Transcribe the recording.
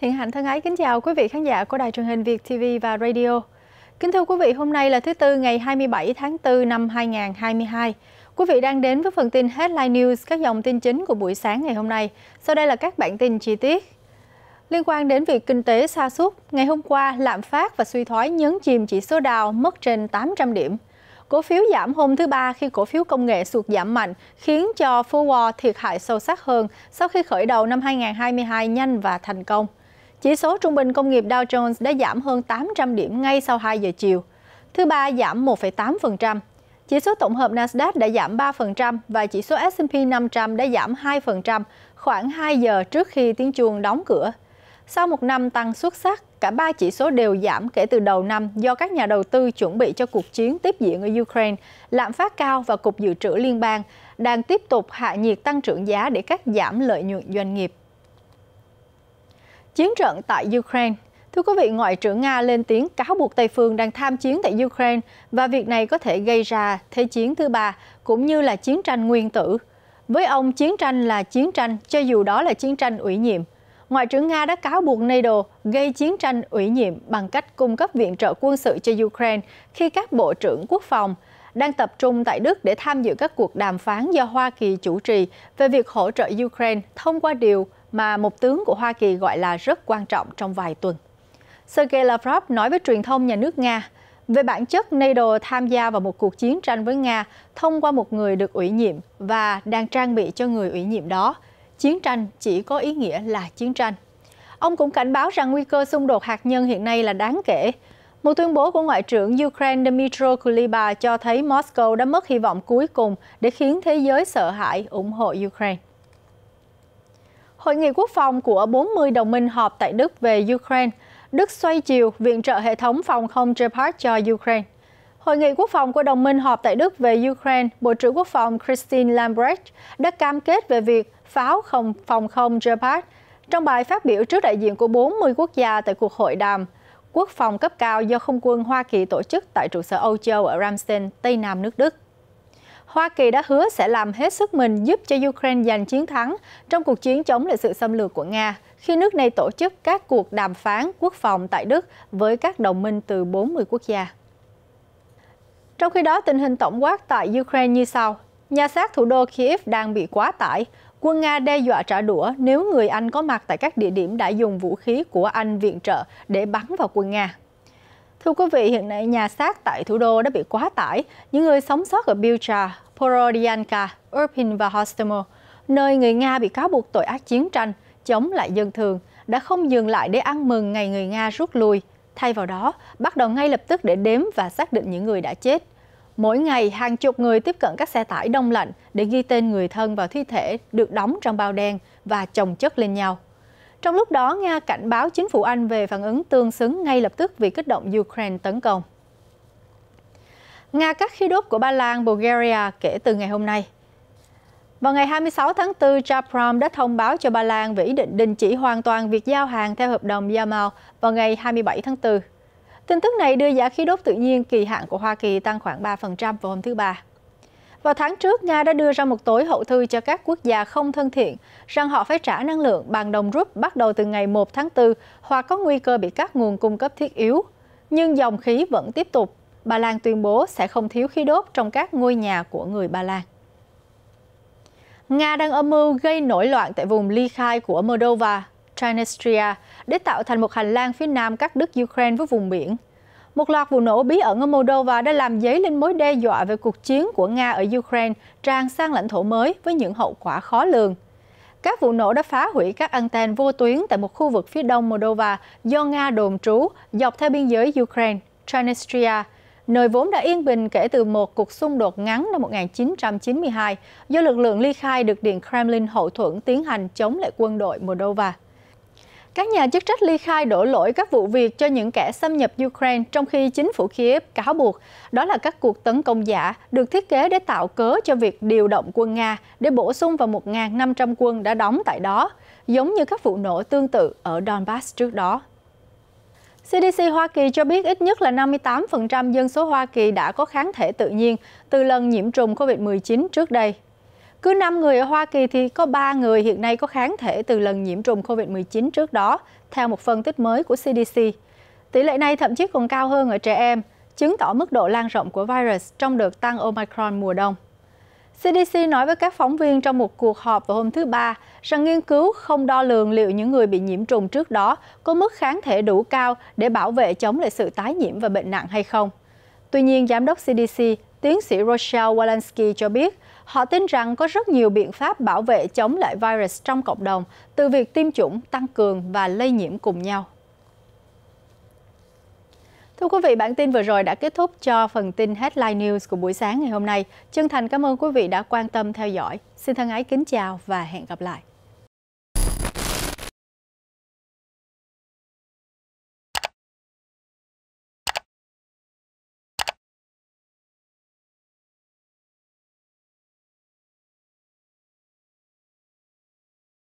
Thiện Hạnh thân ái kính chào quý vị khán giả của Đài truyền hình Việt TV và Radio. Kính thưa quý vị, hôm nay là thứ Tư ngày 27 tháng 4 năm 2022. Quý vị đang đến với phần tin Headline News, các dòng tin chính của buổi sáng ngày hôm nay. Sau đây là các bản tin chi tiết. Liên quan đến việc kinh tế sa sút ngày hôm qua lạm phát và suy thoái nhấn chìm chỉ số đào mất trên 800 điểm. Cổ phiếu giảm hôm thứ Ba khi cổ phiếu công nghệ sụt giảm mạnh, khiến cho Forward thiệt hại sâu sắc hơn sau khi khởi đầu năm 2022 nhanh và thành công – chỉ số trung bình công nghiệp Dow Jones đã giảm hơn 800 điểm ngay sau 2 giờ chiều. Thứ ba giảm 1,8%. Chỉ số tổng hợp Nasdaq đã giảm 3% và chỉ số S&P 500 đã giảm 2% khoảng 2 giờ trước khi tiếng chuông đóng cửa. Sau một năm tăng xuất sắc, cả ba chỉ số đều giảm kể từ đầu năm do các nhà đầu tư chuẩn bị cho cuộc chiến tiếp diễn ở Ukraine, lạm phát cao và Cục Dự trữ Liên bang đang tiếp tục hạ nhiệt tăng trưởng giá để cắt giảm lợi nhuận doanh nghiệp. Chiến trận tại Ukraine Thưa quý vị, Ngoại trưởng Nga lên tiếng cáo buộc Tây phương đang tham chiến tại Ukraine và việc này có thể gây ra thế chiến thứ ba cũng như là chiến tranh nguyên tử. Với ông, chiến tranh là chiến tranh cho dù đó là chiến tranh ủy nhiệm. Ngoại trưởng Nga đã cáo buộc NATO gây chiến tranh ủy nhiệm bằng cách cung cấp viện trợ quân sự cho Ukraine khi các bộ trưởng quốc phòng đang tập trung tại Đức để tham dự các cuộc đàm phán do Hoa Kỳ chủ trì về việc hỗ trợ Ukraine thông qua điều mà một tướng của Hoa Kỳ gọi là rất quan trọng trong vài tuần. Sergei Lavrov nói với truyền thông nhà nước Nga về bản chất NATO tham gia vào một cuộc chiến tranh với Nga thông qua một người được ủy nhiệm và đang trang bị cho người ủy nhiệm đó. Chiến tranh chỉ có ý nghĩa là chiến tranh. Ông cũng cảnh báo rằng nguy cơ xung đột hạt nhân hiện nay là đáng kể. Một tuyên bố của Ngoại trưởng Ukraine Dmytro Kuleba cho thấy Moscow đã mất hy vọng cuối cùng để khiến thế giới sợ hãi ủng hộ Ukraine. Hội nghị quốc phòng của 40 đồng minh họp tại Đức về Ukraine. Đức xoay chiều viện trợ hệ thống phòng không Gepard cho Ukraine. Hội nghị quốc phòng của đồng minh họp tại Đức về Ukraine, Bộ trưởng Quốc phòng Christine Lambrecht đã cam kết về việc pháo không phòng không Gepard. Trong bài phát biểu trước đại diện của 40 quốc gia tại cuộc hội đàm, quốc phòng cấp cao do không quân Hoa Kỳ tổ chức tại trụ sở Âu Châu ở Ramstein, Tây Nam nước Đức. Hoa Kỳ đã hứa sẽ làm hết sức mình giúp cho Ukraine giành chiến thắng trong cuộc chiến chống lại sự xâm lược của Nga khi nước này tổ chức các cuộc đàm phán quốc phòng tại Đức với các đồng minh từ 40 quốc gia. Trong khi đó, tình hình tổng quát tại Ukraine như sau. Nhà xác thủ đô Kiev đang bị quá tải, Quân Nga đe dọa trả đũa nếu người Anh có mặt tại các địa điểm đã dùng vũ khí của Anh viện trợ để bắn vào quân Nga. Thưa quý vị, hiện nay nhà xác tại thủ đô đã bị quá tải. Những người sống sót ở Bilcha, Porodianka, Irpin và Hostemo, nơi người Nga bị cáo buộc tội ác chiến tranh, chống lại dân thường, đã không dừng lại để ăn mừng ngày người Nga rút lui. Thay vào đó, bắt đầu ngay lập tức để đếm và xác định những người đã chết. Mỗi ngày, hàng chục người tiếp cận các xe tải đông lạnh để ghi tên người thân vào thi thể được đóng trong bao đen và chồng chất lên nhau. Trong lúc đó, Nga cảnh báo chính phủ Anh về phản ứng tương xứng ngay lập tức vì kích động Ukraine tấn công. Nga cắt khí đốt của Ba Lan, Bulgaria kể từ ngày hôm nay. Vào ngày 26 tháng 4, Gazprom đã thông báo cho Ba Lan về ý định đình chỉ hoàn toàn việc giao hàng theo hợp đồng Yamal vào ngày 27 tháng 4. Tin tức này đưa giá khí đốt tự nhiên kỳ hạn của Hoa Kỳ tăng khoảng 3% vào hôm thứ Ba. Vào tháng trước, Nga đã đưa ra một tối hậu thư cho các quốc gia không thân thiện rằng họ phải trả năng lượng bằng đồng rút bắt đầu từ ngày 1 tháng 4 hoặc có nguy cơ bị các nguồn cung cấp thiết yếu. Nhưng dòng khí vẫn tiếp tục. Ba Lan tuyên bố sẽ không thiếu khí đốt trong các ngôi nhà của người Ba Lan. Nga đang âm mưu gây nổi loạn tại vùng ly khai của Moldova Transnistria để tạo thành một hành lang phía nam các đất Ukraine với vùng biển. Một loạt vụ nổ bí ẩn ở Moldova đã làm dấy lên mối đe dọa về cuộc chiến của Nga ở Ukraine tràn sang lãnh thổ mới với những hậu quả khó lường. Các vụ nổ đã phá hủy các anten vô tuyến tại một khu vực phía đông Moldova do Nga đồn trú dọc theo biên giới Ukraine, Transnistria, nơi vốn đã yên bình kể từ một cuộc xung đột ngắn năm 1992 do lực lượng ly khai được Điện Kremlin hậu thuẫn tiến hành chống lại quân đội Moldova. Các nhà chức trách ly khai đổ lỗi các vụ việc cho những kẻ xâm nhập Ukraine trong khi chính phủ Kiev cáo buộc đó là các cuộc tấn công giả được thiết kế để tạo cớ cho việc điều động quân Nga để bổ sung vào 1.500 quân đã đóng tại đó, giống như các vụ nổ tương tự ở Donbass trước đó. CDC Hoa Kỳ cho biết ít nhất là 58% dân số Hoa Kỳ đã có kháng thể tự nhiên từ lần nhiễm trùng COVID-19 trước đây. Cứ 5 người ở Hoa Kỳ thì có 3 người hiện nay có kháng thể từ lần nhiễm trùng COVID-19 trước đó, theo một phân tích mới của CDC. Tỷ lệ này thậm chí còn cao hơn ở trẻ em, chứng tỏ mức độ lan rộng của virus trong đợt tăng Omicron mùa đông. CDC nói với các phóng viên trong một cuộc họp vào hôm thứ Ba rằng nghiên cứu không đo lường liệu những người bị nhiễm trùng trước đó có mức kháng thể đủ cao để bảo vệ chống lại sự tái nhiễm và bệnh nặng hay không. Tuy nhiên, Giám đốc CDC tiến sĩ Rochelle Walensky cho biết, họ tin rằng có rất nhiều biện pháp bảo vệ chống lại virus trong cộng đồng, từ việc tiêm chủng, tăng cường và lây nhiễm cùng nhau. Thưa quý vị, bản tin vừa rồi đã kết thúc cho phần tin Headline News của buổi sáng ngày hôm nay. Chân thành cảm ơn quý vị đã quan tâm theo dõi. Xin thân ái kính chào và hẹn gặp lại.